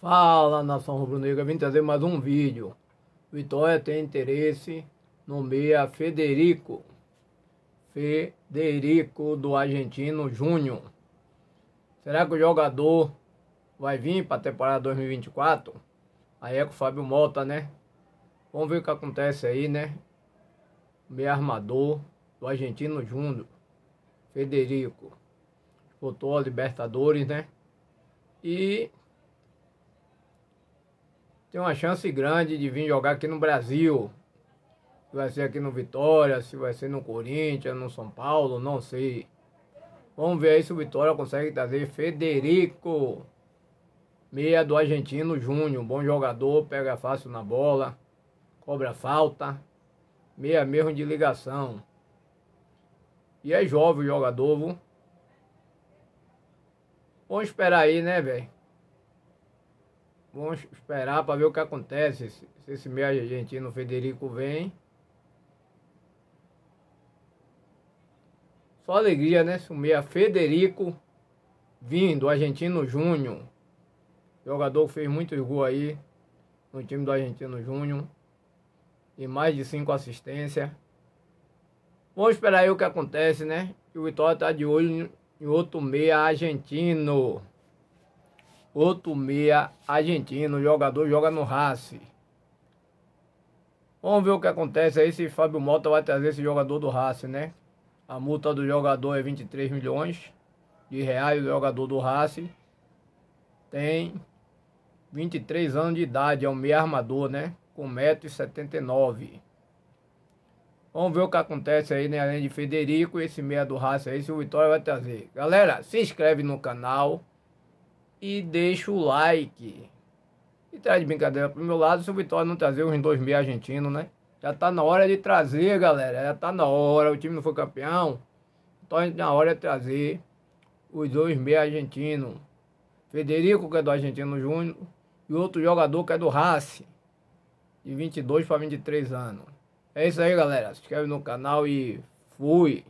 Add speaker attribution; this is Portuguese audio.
Speaker 1: Fala nação rubro-negra, vim trazer mais um vídeo. Vitória tem interesse, no meia Federico. Federico do Argentino Júnior. Será que o jogador vai vir para a temporada 2024? Aí é com o Fábio Mota, né? Vamos ver o que acontece aí, né? Meia armador do Argentino Júnior. Federico. Botou a Libertadores, né? E tem uma chance grande de vir jogar aqui no Brasil. Se vai ser aqui no Vitória, se vai ser no Corinthians, no São Paulo, não sei. Vamos ver aí se o Vitória consegue trazer Federico. Meia do argentino Júnior, bom jogador, pega fácil na bola, cobra falta, meia mesmo de ligação. E é jovem o jogador, viu? Vamos esperar aí, né, velho? Vamos esperar para ver o que acontece. Se, esse meia argentino Federico vem. Só alegria, né? Se o meia Federico vindo, Argentino Júnior. Jogador que fez muitos gols aí no time do Argentino Júnior. E mais de cinco assistências. Vamos esperar aí o que acontece, né? Que o Vitória tá de olho em outro meia argentino. Outro meia argentino, jogador, joga no Race. Vamos ver o que acontece aí se Fábio Mota vai trazer esse jogador do Race, né? A multa do jogador é 23 milhões de reais, o jogador do Race. Tem 23 anos de idade, é um meia armador, né? Com 1,79m. Vamos ver o que acontece aí, né? Além de Federico, esse meia do Race aí, se o Vitória vai trazer. Galera, se inscreve no canal e deixa o like. E traz brincadeira pro meu lado se o Vitória não trazer os dois meia argentinos, né? Já tá na hora de trazer, galera. Já tá na hora. O time não foi campeão. Então tá na hora de trazer os dois meia argentinos. Federico, que é do Argentino Júnior, e outro jogador que é do Race. de 22 para 23 anos. É isso aí, galera. Se inscreve no canal e fui!